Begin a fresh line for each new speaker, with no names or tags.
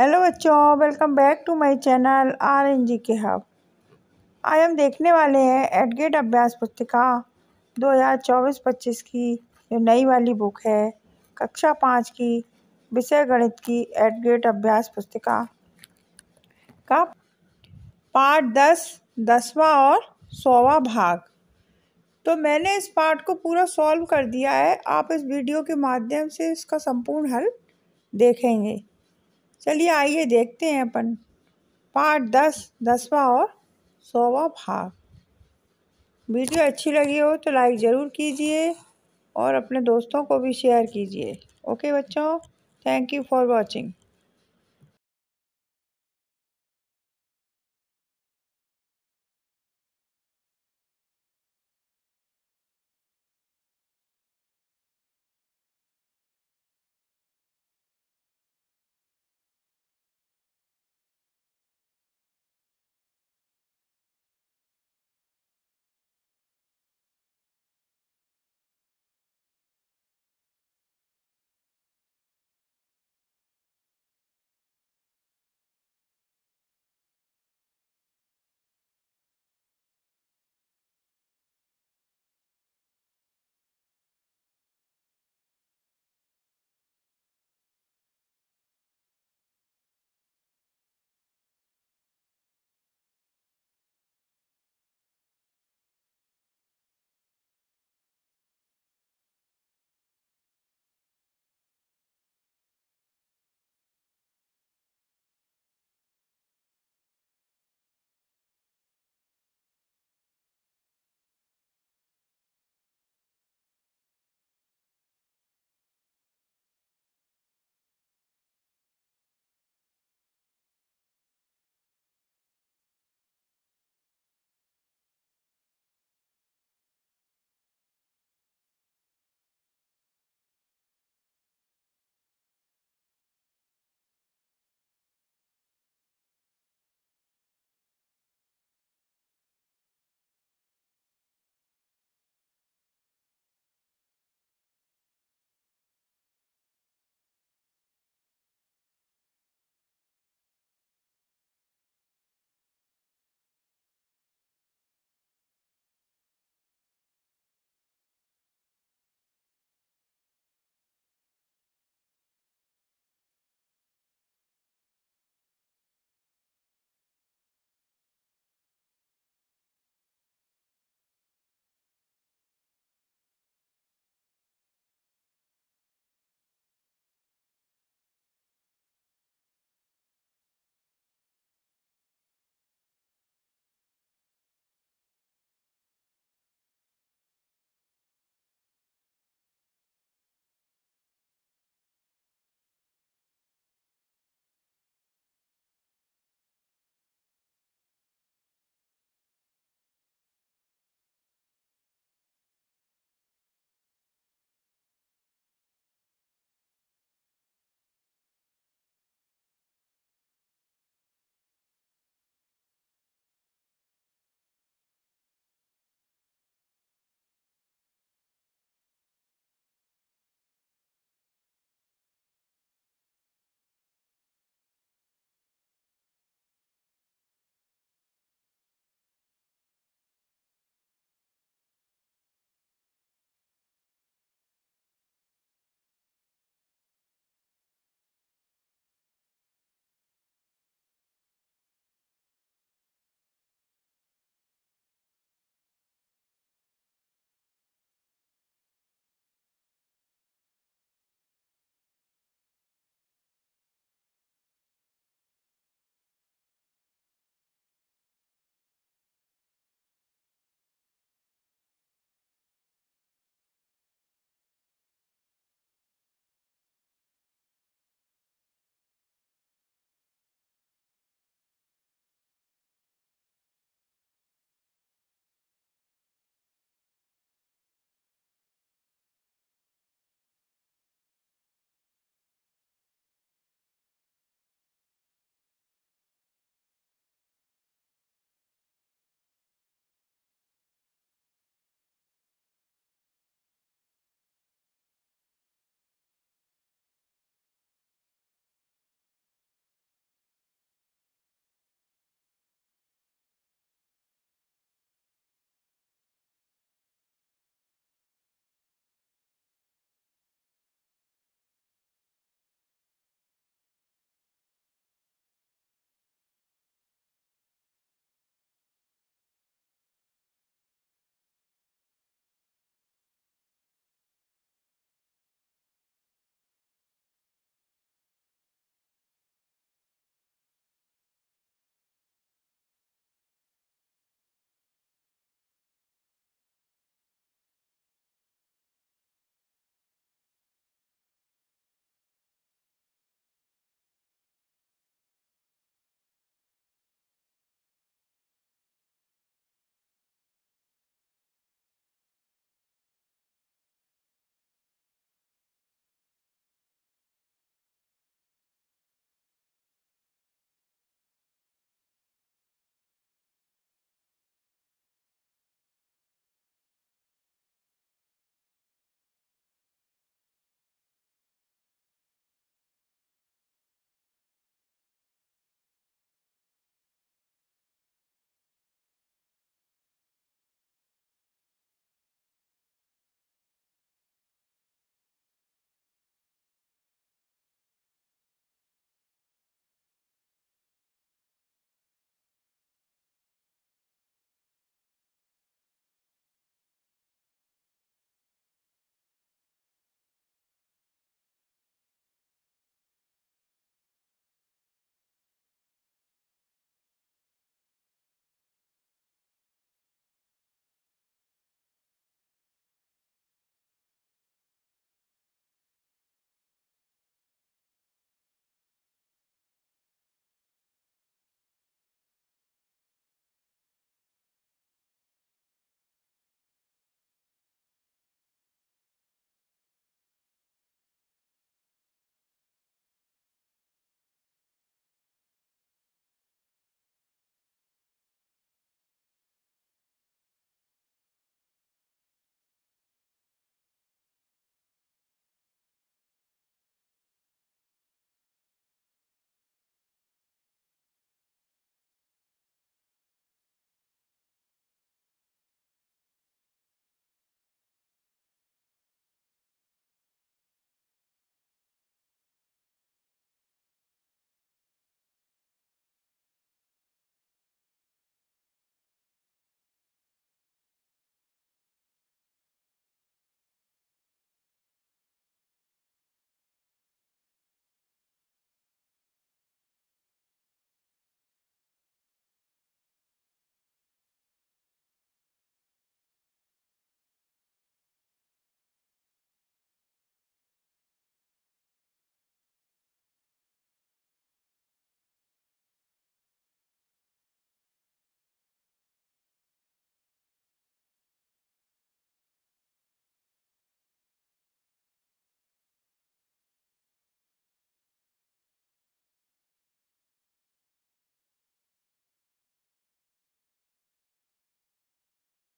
hello बच्चों welcome back to my channel R N G K hub आज हम देखने वाले हैं एडगेट अभ्यास पुस्तिका 2024-25 की जो नई वाली बुक है कक्षा पाँच की विषय गणित की एडगेट अभ्यास पुस्तिका का पार्ट दस दसवा और सोवा भाग तो मैंने इस पार्ट को पूरा सॉल्व कर दिया है आप इस वीडियो के माध्यम से इसका संपूर्ण हल देखेंगे चलिए आइए देखते हैं अपन पार्ट दस दसवा और सौवा भाग वीडियो अच्छी लगी हो तो लाइक ज़रूर कीजिए और अपने दोस्तों को भी शेयर कीजिए ओके बच्चों थैंक यू फॉर
वॉचिंग